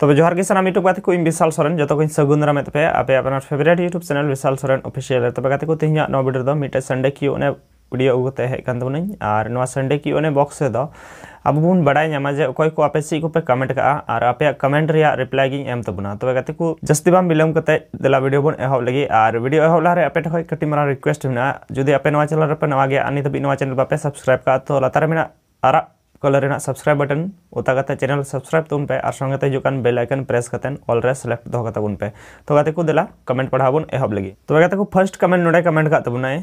तब जोर किसान यूट्यूब गाते को विशाल सोन जो कोई सगुन राम पे आप favourite YouTube channel Vishal Son official तब गाते को तेज ना भिडियो मिट्टे संडे की ओने वीडियो अगुते हेकबूनी और ना संडे की ओने बक्स अब बन बड़ा जे अको को को पे कमेंट का और आपे कमेंट रिप्लाई गिमता तब गाते को जस्ती बिलम करते दिला वीडियो बन एह लगे और वीडियो एह लगे आपे ठक कटी मारा रिक्वेस्ट मे जुदी आपे चैनल पर नवा गया निधि चैनल बे सबसक्राइब का तो लतारे में आरा कलर सबसक्राइब बटन ओता चैनल सब्सक्राइब तब पे और संगे हजूक बेल आइकन प्रेस करते ऑलरे सेलेक्ट दौता पे तो गाते को देला कमेंट पढ़ा बन एह लगी तो गाते को फर्स्ट कमेंट ना कमेंट का तबना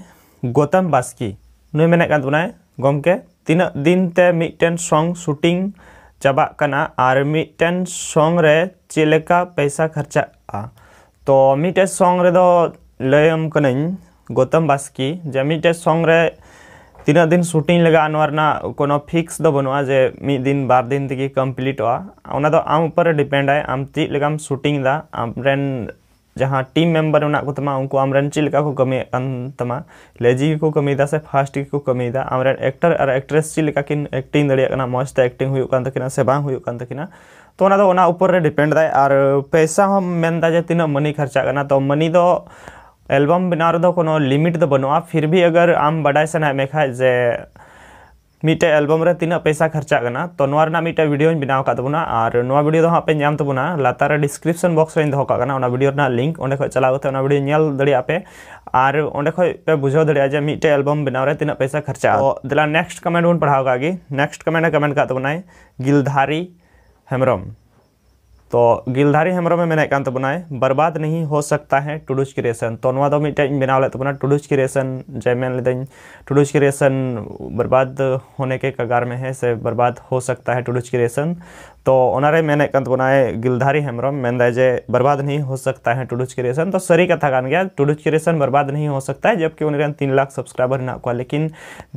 गौतम बास्की नई मेबना गमके तीन दिन तीटन संग शूटिंग चाबना और मिट्टन संग रे चलका पैसा खर्चा तो मिट्टे संग रो लयम कौतम बास्की जे मिटे संग तीना दिन शूटिंग लगा वरना कोनो फिक्स दो बनवा जे मी बार दिन तक कमप्लीट हुआ उन आम उपर डिपेंड है आम चीज लगा शूटिंग दा जहाँ टीम मेंबर को तमा उनको आम रेन को कमी तमा लेजी को कमी दा से फास्ट को कमी दा एक्टर और एक्ट्रेस चीज लगा किन एक्टिंग दड़ेना मज़ते एक्टिंग होना से बाकीना तो उन्हें डिपेंड दा और पैसा हम मनता जे तीना मनी खर्चा तो मनी दो तो एलबम बनाव लिमिट तो बनू फिर भी अगर आम बड़ा सन में खा जे मीटे एलबम रे तीना पैसा खर्चा करना तो नोवा वीडियो बनाव का और तो वीडियो तो हाँ पे नाम लातार डिस्क्रिप्शन बॉक्स रे दो वीडियो लिंक ओने चलावते वीडियो नल दापे और ओने खो पे बुझो दड़िया जे मिटे एलबम बनाव रे पैसा खर्चा तो दला नेक्स्ट कमेंट बन पढ़ाव नेक्स्ट कमेंट कमेंट कर गिलधारी हेमरम तो गिलधारी हेम्रम में मैंने बनाए बर्बाद नहीं हो सकता है टुडूज क्रिएशन तो मिट्टी बना लेना टुडूज क्रिएशन जै मान लीदी टुडूज क्रिएशन बर्बाद होने के कगार में है से बर्बाद हो सकता है टुडूज क्रिएशन ᱛᱚ ᱚᱱᱟᱨᱮ ᱢᱮᱱᱮᱫ ᱠᱟᱱ ᱛᱟᱵᱚᱱᱟᱭ गिलधारी ᱦᱮᱢᱵᱨᱚᱢ मैं जे बर्बाद नहीं हो सकता है टुडुच क्रिएशन तो सरी कथा कान गया टुडुच क्रिएशन बर्बाद नहीं हो सकता है जबकि उनरेन तीन लाख सब्सक्राइबर हे को लेकिन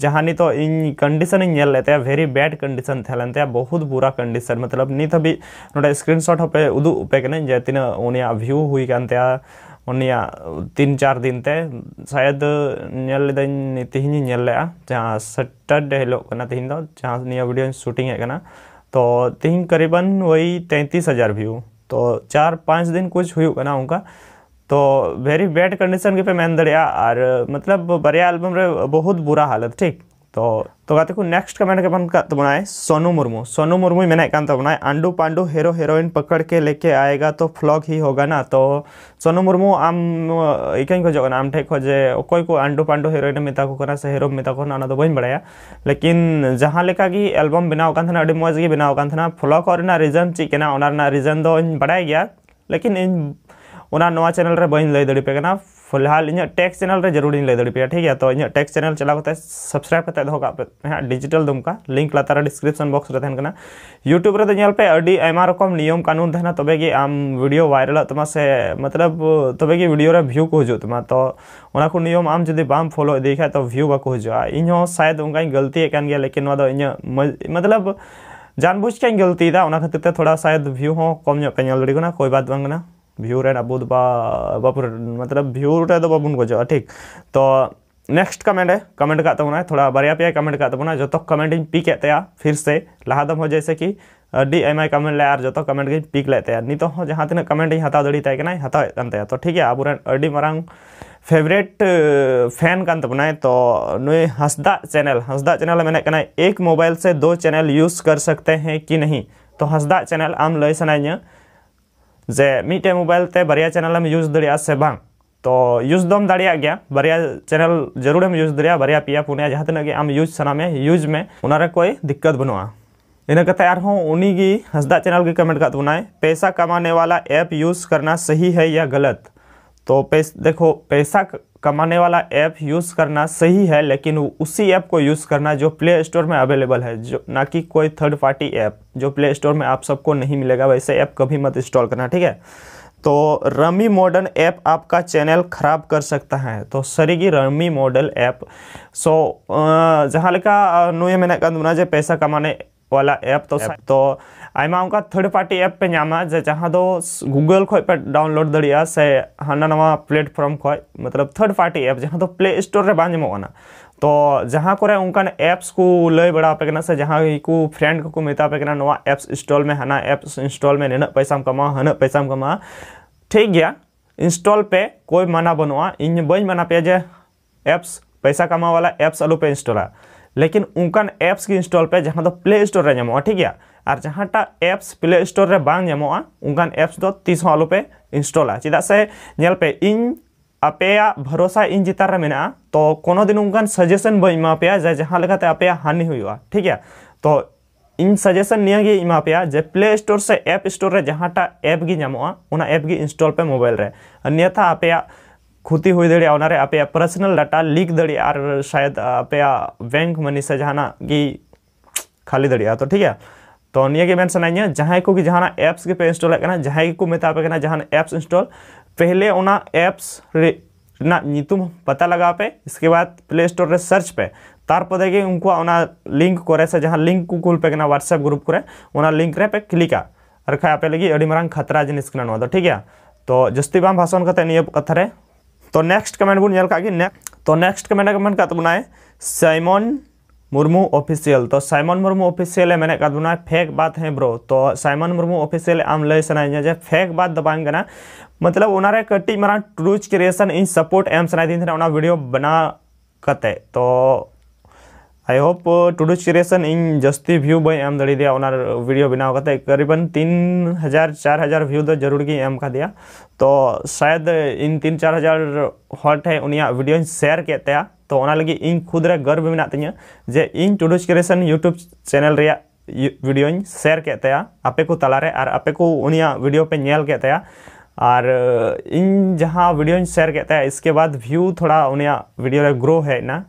जहाँ नहीं तो इन कंडीशन ही नल लेते हैं वेरी बैड कंडीशन थे लेते हैं बहुत बुरा कंडीशन मतलब नहीं तभी नोडा स्क्रीनशॉट पे उदू पे कने जे तीन उनिया व्यू हुई कान उनिया तीन चार दिन ते शायद नेल लेदाई तेहिनी नेल लेया जहाँ सैटरडे हिलोग कना जहाँ निया वीडियो शूटिंग है तो तीन करीबन वही तैंतीस हज़ार व्यू तो चार पाँच दिन कुछ हुई उनका तो वेरी बैड कंडीशन के पे मैं अंदर और मतलब बड़े एल्बम रे बहुत बुरा हालत ठीक तो ᱛᱚᱵᱟ ᱛᱮᱠᱚ ᱱᱮᱠᱥᱴ कमेंट के तबना तो है सोनू मुर्मू सोनू मुर्मू मैंने तबना तो है आंडू पांडू हीरो हीरोइन पकड़ के लेके आएगा तो फ्लॉग ही होगा ना तो सोनू मुर्मू आम इकाई को जगना आम ठेक हो कोई को आंडू पांडू हीरोइन मिता को करना से हीरो मिता को ना तो बइन बड़ाया लेकिन जहां लेका की एल्बम बनाओ कान थना अडी मौज गे कान थना फ्लॉग और ना रीजन चिकना ओना ना रीजन दो तो इन गया लेकिन इन ना चैनल बी लै दड़ेपेना फिलहाल इन टेक्स चैनल जरूरी लै दड़ेपे ठीक है तो इन टेक्स चैनल चलाकते सब्सक्राइब करते हाँ डिजिटल दुमका लिंक लातार डिस्क्रिप्शन बक्स में थे यूट्यूब रेलपे रकम नियम कानून थे तब तो आम वीडियो वायरल से मतलब तब वीडियो भ्यू को हजू तुम तो, तो नियम आम जुदी बाम फॉलो इदीखा तो भ्यू बाको हजा इन शायद उनका गलती है लेकिन तो इन मतलब जानबूझ के गलती खातिर थोड़ा शायद भ्यू हों कम पे दड़ी को कोई बात बांगना भ्यूर है अबूद बापुर मतलब भ्यूर है तो बाबू गजो ठीक तो नेक्स्ट कमेंट है कमेंट का तबना तो है थोड़ा बारे पे कमेंट का तबना जो तो कमेंट इन पिक तया फिर से लहा हो जैसे कि डी एम आई कमेंट ले जो तो कमेंट इन पिक लेते हैं नहीं तो जहाँ तीन कमेंट ही हता दड़ी तय हतान तो ठीक है अब अभी मारंग फेवरेट फैन कान तबना तो नुए हंसदा चैनल हंसदा चैनल मेना एक मोबाइल से दो चैनल यूज़ कर सकते हैं कि नहीं तो हंसदा चैनल आम लै सना जे मिटे मोबाइल ते बरिया चैनल हम यूज दड़िया से बांग तो यूज दम दड़िया गया बरिया चैनल जरूर हम यूज दड़िया बरिया पिया पुनिया जहां तक हम यूज सना में यूज में उनारे कोई दिक्कत बनुआ इन कथा यार हूं उनी की हसदा चैनल की कमेंट का तुना पैसा कमाने वाला ऐप यूज करना सही है या गलत तो पैस देखो पैसा कमाने वाला ऐप यूज़ करना सही है लेकिन उसी ऐप को यूज़ करना जो प्ले स्टोर में अवेलेबल है जो ना कि कोई थर्ड पार्टी ऐप जो प्ले स्टोर में आप सबको नहीं मिलेगा वैसे ऐप कभी मत इंस्टॉल करना ठीक है तो रमी मॉडल ऐप आपका चैनल ख़राब कर सकता है तो सरीगी रमी मॉडल ऐप सो जहाँ लिखा नुए मैंने कहा पैसा कमाने वाला एप तो एप। तो उनका थर्ड पार्टी एप पे नामा जे जहाँ दो गूगल खो पे डाउनलोड दड़िया से हाँ नवा प्लेटफॉर्म खो मतलब थर्ड पार्टी एप जहाँ तो प्ले स्टोर मतलब तो रे बाजम तो जहाँ को उनकान एप्स को लय बड़ा पे से जहाँ को फ्रेंड को मेता पे नवा एप्स इंस्टॉल में हना एप्स इंस्टॉल में नन पैसा कमा हन पैसा कमा ठीक गया इंस्टॉल पे कोई मना बनवा इन बज मना पे जे एप्स पैसा कमा वाला एप्स अलू पे इंस्टॉल लेकिन उनकान एप्स की इंस्टॉल पे जहाँ तो प्ले स्टोर ठीक है और जहां एप्स प्ले स्टोर में उनकान एप्स तो तीस आलोपे इंस्टॉल चेदा सेलपे इन आपे भरोसा इन चितर में तो कोनो दिन उनकान सजेशन बमापे जहां आपे हानि हुआ ठीक है तो इन सजेशन नियागे इमापे जे प्ले स्टोर से एप स्टोर में जहां एप की एपगी इंस्टॉल पे मोबाइल अन्यथा आपे ᱠᱷᱩᱛᱤ ᱦᱩᱭ ᱫᱟᱲᱮᱭᱟᱜᱼᱟ ᱚᱱᱟᱨᱮ आप पर्सनल डाटा लीक ᱫᱟᱲᱮᱭᱟᱜᱼᱟ आर शायद आप बैंक मनी से ᱡᱟᱦᱟᱱᱟᱜ ᱜᱮ खाली ᱫᱟᱲᱮᱭᱟᱜᱼᱟ तो ठीक है तो निये मेन आई जहाँ को जहाँ एप्स के पे इन्स्टॉल जहाँ को मेतापे जहाँ एप्स इंस्टॉल पहले उना एप्स नितुम पता लगा पे इसके बाद प्ले स्टोर रे सर्च पे तार तारपदे के उनको उना लिंक को से जहाँ लिंक को कुल पे व्हाट्सएप ग्रुप को उना लिंक रे पे क्लिक आ रखा आप लगी अड़ी मारंग खतरा जिनिस ठीक है तो जस्ती बाम भाषण कते निये कथा तो नेक्स्ट कमेंट बुन झलक आगे ने तो नेक्स्ट कमेंट कमेंट का बनाए साइमन मुर्मू ऑफिशियल तो साइमन मुर्मू ऑफिशियल है मैंने बना फेक बात है ब्रो तो साइमन मुर्मू ऑफिशियल आम लय सनाई जे फेक बात द बांग मतलब उनारे कटी मारा ट्रूज क्रिएशन इन सपोर्ट एम सनाई दिन वीडियो बना कते तो आई होप टू डू इन जस्ती भ्यू बी एम दड़ीदे और वीडियो बनाव करते करीबन तीन हजार चार हजार भ्यू तो जरूर की एम का दिया तो शायद इन तीन चार हजार हॉट है उनिया वीडियो शेयर के तया तो इन खुद रे गर्व में तीन जे इन टू डू यूट्यूब चैनल रिया वीडियो शेयर के तया आपे को तलारे और आपे को उनिया वीडियो पे नल के तया और इन जहाँ वीडियो शेयर के तया इसके बाद व्यू थोड़ा उन वीडियो ग्रो है ना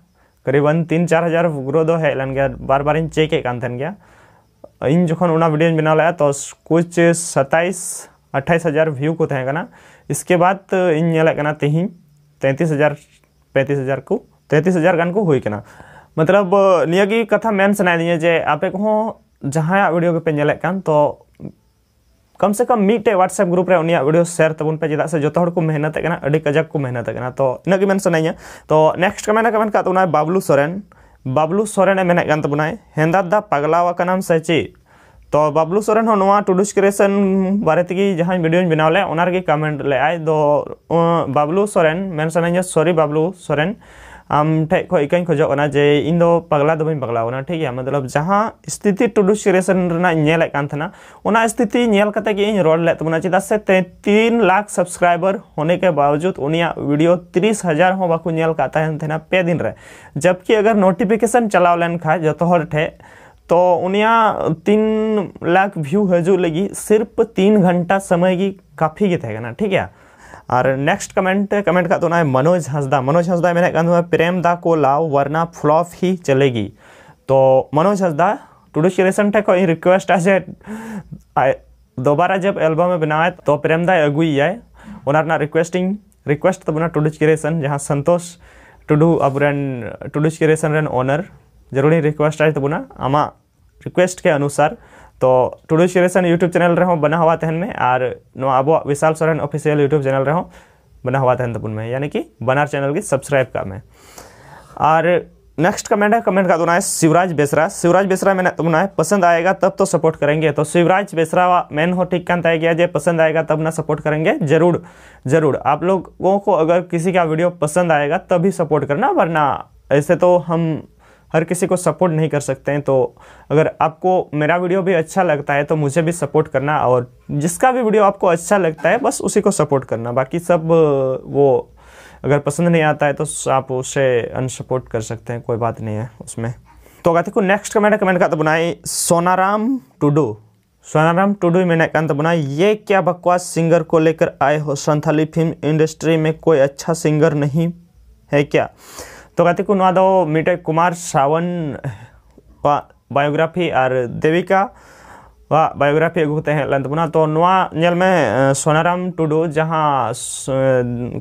करीबन तीन चार हज़ार गुरो दो है लन बार बार इन चेक कान गया इन जो उना वीडियो बना लाया तो कुछ सत्ताईस अट्ठाईस हज़ार व्यू को तहकना इसके बाद इन नलकना तैंतीस हज़ार पैंतीस हज़ार को तैंतीस हज़ार गान को हुई कना मतलब की कथा मेन सनाई जे आपे को जहाँ वीडियो पे तो कम से कम मीटे व्हाट्सएप ग्रुप रे उनिया वीडियो शेयर तबुन पे जदा से जतो हड़ को मेहनत है ना अडी कजक को मेहनत है ना तो इना की नहीं है तो नेक्स्ट कमेंट कमेंट का तो ना बाबलू सोरेन बाबलू सोरेन मेन गन तबुनाय हेंदा दा पगलावा कनाम से ची तो बाबलू सोरेन हो नोवा टू टुडुस क्रिएशन बारे तगी जहां वीडियो बनाव ले ओनार की कमेंट ले आए दो तो, बाबलू सोरेन नहीं है सॉरी बाबलू सोरेन आम ठे कहीं खोज जे इन पगला दो पगला होना ठीक है मतलब जहाँ स्थिति टुडू सिरेशन स्थिति नल रड़ लेते चेदा से तीन लाख सब्सक्राइबर होने के बावजूद उनिया वीडियो त्रिस हजार हो बाल पे दिन रे जबकि अगर नोटिफिकेशन चलाव लेन खा जो तो ठे तो उनिया तीन लाख भ्यू हजू लगी सिर्फ तीन घंटा समय की काफी ठीक है और नेक्स्ट कमेंट कमेंट का तो ना है मनोज हंसदा मनोज हंसदा मैंने कहा हुआ प्रेम दा को लाओ वरना फ्लॉप ही चलेगी तो मनोज हंसदा टुडुशिलेशन टेक कोई रिक्वेस्ट आज दोबारा जब एल्बम बनाए तो प्रेम दा अगुई जाए उनारना रिक्वेस्टिंग रिक्वेस्ट तब ना टुडुच क्रिएशन तो जहाँ संतोष टुडू अब रेन टुडुच क्रिएशन रेन ओनर जरूरी रिक्वेस्ट आज तब ना आमा रिक्वेस्ट के अनुसार तो टुडू सिरेशन यूट्यूब चैनल रहो बना हुआ तहन में और अब Vishal Soren official YouTube channel रहो बना हुआ तहन तपुन में यानी कि बनार चैनल की सब्सक्राइब का में और नेक्स्ट कमेंट है कमेंट का दोना तो है शिवराज बेसरा शिवराज बेसरा मैंने तुमना पसंद आएगा तब तो सपोर्ट करेंगे तो शिवराज बेसरा मैन हो ठीक कहता है कि पसंद आएगा तब ना सपोर्ट करेंगे जरूर जरूर आप लोगों को अगर किसी का वीडियो पसंद आएगा तभी सपोर्ट करना वरना ऐसे तो हम हर किसी को सपोर्ट नहीं कर सकते हैं तो अगर आपको मेरा वीडियो भी अच्छा लगता है तो मुझे भी सपोर्ट करना और जिसका भी वीडियो आपको अच्छा लगता है बस उसी को सपोर्ट करना बाकी सब वो अगर पसंद नहीं आता है तो आप उसे अनसपोर्ट कर सकते हैं कोई बात नहीं है उसमें तो कहते को नेक्स्ट कमेंट कमेंट का तो बनाए सोनाराम टुडू सोनाराम टुडू मैंने कहा तबना ये क्या बकवास सिंगर को लेकर आए हो संथाली फिल्म इंडस्ट्री में कोई अच्छा सिंगर नहीं है क्या तो गति को ना दो ᱢᱤᱫᱴᱮᱡ कुमार सावन बायोग्राफी और देविका वा बायोग्राफी अगू होते हैं तो नुआ सोनाराम टुडू जहाँ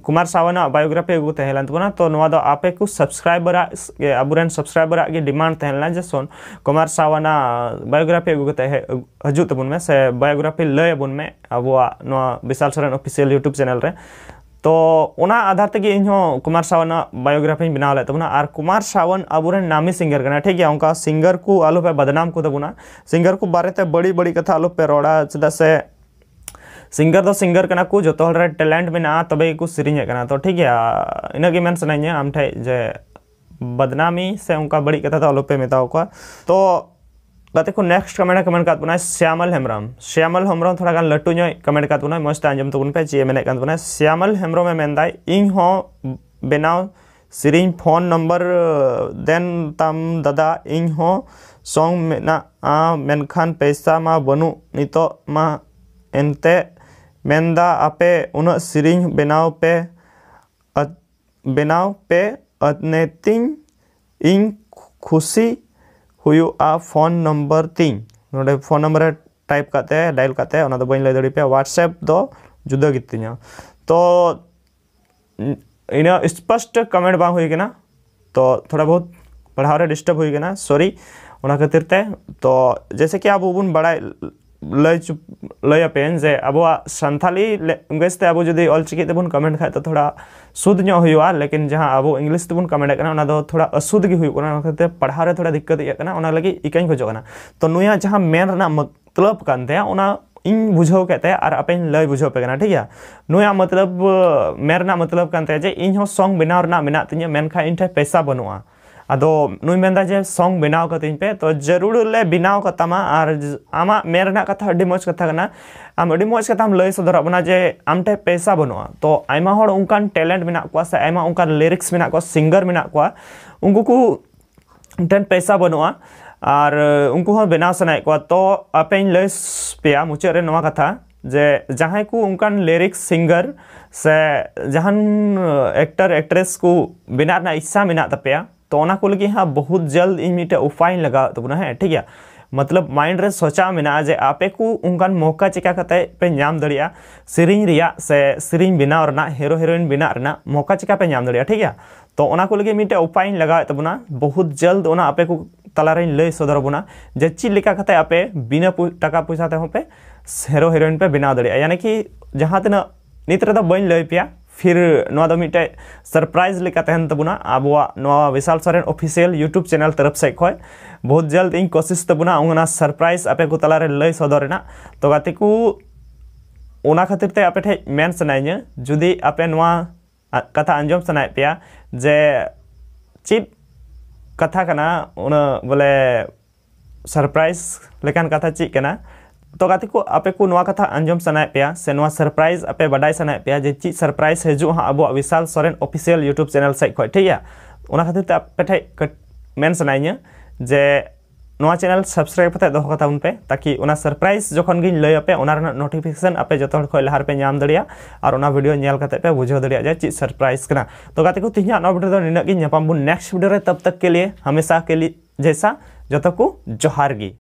कुमार सावन बायोग्राफी अगू होते हैं तो ना दो आपे को सब्सक्राइबर अब सब्सक्राइबर की डिमांड तेल जे सोन कुमार सावन बायोग्राफी अगू हजू तबन में से बायोग्राफी लय में अब Vishal Soren official YouTube channel रे तो ओना आधार तक इन तो कुमार सावन बायोग्राफी बना ले तबना और कुमार सावन अब नामी सिंगर करना ठीक है उनका सिंगर को आलो पे बदनाम को तबना तो सिंगर को बारे तो बड़ी बड़ी कथा आलो पे रोड़ा चेदा से सिंगर तो सिंगर करना को जो तो टैलेंट में ना तबे को सिरिंज करना तो ठीक है इनके मन सनाइए आम ठे जे बदनामी से उनका बड़ी कथा तो आलो पे मेता तो देखो नेक्स्ट कमेंट कमेंट का तो बनाए श्यामल हेम्ब्रम श्यामल हेम्रम थोड़ा गान लट्टू नो कमेंट का तो बनाए मस्त आंजम तुम तो पे चे मेने बनाए श्यामल हेम्ब्रम में इन हों बनाओ सिरिंग फोन नंबर देन तम दादा इन हों सॉन्ग में आ पैसा मा बनू नितो एनते मेंदा आपे उन सिरिंग बनाओ पे बनाओ पे अतनेतिंग इन खुशी फोन नम्बर तीन ना फोन नम्बर टाइप करते डायल करते बी लै दी पे जुदा गि तो इन स्पष्ट कमेंट बांग तो थोड़ा बहुत पढ़ाव डिस्टर्ब हुई सॉरी खातिर तो जैसे कि आप बड़ा लयपेन जे अब संथाली लैंग्वेज ते अब जुदी अलचिकी तब कमेंट खाए तो थोड़ा शुद्ध न हो लेकिन जहां अब इंग्लिश तब कमेंट करना थोड़ा असुद गुजरात पढ़ा रहे थोड़ा दिक्कत लगी इकें खोजना तो नुया जहाँ मेन मतलब इन बुझौ कहते और आप लय बुझौ पे ठीक है नुया मतलब मेरना मतलब जे इन सॉन्ग बनाव मेना तीन मेनखा इनठे पैसा बनू ᱟᱫᱚ ᱱᱩᱭ ᱢᱮᱱᱫᱟ ᱡᱮ ᱥᱚᱝ ᱵᱮᱱᱟᱣ ᱠᱟᱹᱛᱤᱧ ᱯᱮ ᱛᱚ ᱡᱟᱹᱨᱩᱲ ᱞᱮ ᱵᱮᱱᱟᱣ ᱠᱟᱛᱟᱢᱟ ᱟᱨ ᱟᱢᱟᱜ ᱢᱮᱱ ᱨᱮᱱᱟᱜ ᱠᱟᱛᱷᱟ ᱟᱹᱰᱤ ᱢᱚᱡᱽ ᱠᱟᱛᱷᱟ ᱠᱟᱱᱟ ᱟᱢ ᱟᱹᱰᱤ ᱢᱚᱡᱽ ᱠᱟᱛᱷᱟᱢ ᱞᱟᱹᱭ ᱥᱚᱫᱚᱨᱟᱜ ᱵᱚᱱᱟ ᱡᱮ ᱟᱢ ᱴᱷᱮᱱ ᱯᱮᱥᱟ ᱵᱟᱹᱱᱩᱜᱼᱟ ᱛᱚ ᱟᱭᱢᱟ ᱦᱚᱲ ᱚᱱᱠᱟᱱ ᱴᱮᱞᱮᱱᱴ ᱢᱮᱱᱟᱜ ᱠᱚᱣᱟ ᱥᱮ ᱟᱭᱢᱟ ᱚᱱᱠᱟᱱ ᱞᱤᱨᱤᱠᱥ ᱢᱮᱱᱟᱜ ᱠᱚᱣᱟ ᱥᱤᱝᱜᱟᱨ ᱢᱮᱱᱟᱜ ᱠᱚᱣᱟ ᱩᱱᱠᱩ ᱠᱚ ᱴᱷᱮᱱ ᱯᱮᱥᱟ ᱵᱟᱹᱱᱩᱜᱼᱟ ᱟᱨ ᱩᱱᱠᱩ ᱦᱚᱸ ᱵᱮᱱᱟᱣ ᱥᱟᱱᱟᱭᱮᱫ ᱠᱚᱣᱟ ᱛᱚ ᱟᱯᱮᱧ ᱞᱟᱹᱭ ᱯᱮᱭᱟ ᱢᱩᱪᱟᱹᱫ ᱨᱮ ᱱᱚᱣᱟ ᱠᱟᱛᱷᱟ ᱡᱮ ᱡᱟᱦᱟᱸᱭ ᱠᱚ ᱚᱱᱠᱟᱱ ᱞᱤᱨᱤᱠᱥ ᱥᱤᱝᱜᱟᱨ ᱥᱮ ᱡᱟᱦᱟᱱ ᱮᱠᱴᱟᱨ ᱮᱠᱴᱨᱮᱥ ᱠᱚ ᱵᱮᱱᱟᱜ ᱨᱮᱱᱟᱜ ᱤᱪᱪᱷᱟ ᱢᱮᱱᱟᱜ ᱛᱟᱯᱮᱭᱟ तो को लगे हाँ बहुत जल्द इन उपाय लगा तो तबना है ठीक है मतलब माइंड रे सोचा में ना जे आपे को उनका मौका चिका कत पे नाम दड़िया सेरिंग रिया से सेरिंग बिना और ना हीरो हीरोइन बिना रना मौका चिका पे नाम दड़िया ठीक है तो ओना को लगे मिटे उपाय लगा तो तबना बहुत जल्द ओना आपे को तलारे लय सदर बुना जे चीज लेका कत आपे बिना टका पैसा ते हो पे हीरो हीरोइन पे बिना दड़िया यानी कि जहां तना नित्र तो बन लय पिया ᱯᱷᱤᱨ ᱱᱚᱣᱟ ᱫᱚ ᱢᱤᱫᱴᱮᱡ ᱥᱟᱨᱯᱨᱟᱭᱤᱡ ᱞᱮᱠᱟ ᱛᱟᱦᱮᱱ ᱛᱟᱵᱚᱱᱟ ᱟᱵᱚᱣᱟᱜ ᱱᱚᱣᱟ ᱵᱤᱥᱟᱞ ᱥᱚᱨᱮᱱ ᱚᱯᱷᱤᱥᱤᱭᱟᱞ ᱤᱭᱩᱴᱩᱵ ᱪᱮᱱᱮᱞ ᱛᱚᱨᱚᱯ ᱥᱮᱡ ᱠᱷᱚᱡ ᱵᱚᱦᱩᱛ ᱡᱚᱞᱫ ᱤᱧ ᱠᱳᱥᱤᱥ ᱛᱟᱵᱚᱱᱟ ᱚᱱᱟ ᱥᱟᱨᱯᱨᱟᱭᱤᱡ ᱟᱯᱮ ᱠᱚ ᱛᱟᱞᱟᱨᱮ ᱞᱟᱹᱭ ᱥᱚᱫᱚᱨ ᱨᱮᱱᱟᱜ ᱛᱚ ᱜᱟᱛᱮ ᱠᱚ ᱚᱱᱟ ᱠᱷᱟᱹᱛᱤᱨ ᱛᱮ ᱟᱯᱮ ᱴᱷᱮᱡ ᱢᱮᱱ ᱥᱟᱱᱟᱧᱟ ᱡᱩᱫᱤ ᱟᱯᱮ ᱱᱚᱣᱟ ᱠᱟᱛᱷᱟ ᱟᱸᱡᱚᱢ ᱥᱟᱱᱟᱭᱮᱫ ᱯᱮᱭᱟ ᱡᱮ ᱪᱮᱫ कथा कना उन बोले सरप्राइज लेकिन कथा चीज कना तो गाती को आपे को नवा कथा अंजम सनाए पे से नवा सरप्राइज आपे बडाई सनाए पे जे ची सरप्राइज हजू हा अब Vishal Soren official YouTube channel से खय ठीक है ओना खातिर ते तो आपे ठे मेन सनाइया जे नवा चैनल सब्सक्राइब कते दोहो कता उनपे ताकि ओना सरप्राइज जखन गिन लय आपे ओना नोटिफिकेशन आपे जतो खय लहार पे नाम दड़िया और ओना वीडियो नेल कते पे बुझो दड़िया जे ची सरप्राइज कना तो गाती को तिहा ना वीडियो तो निना गिन नपाम नेक्स्ट वीडियो रे तब तक के लिए हमेशा के लिए जैसा जतो को जोहार गी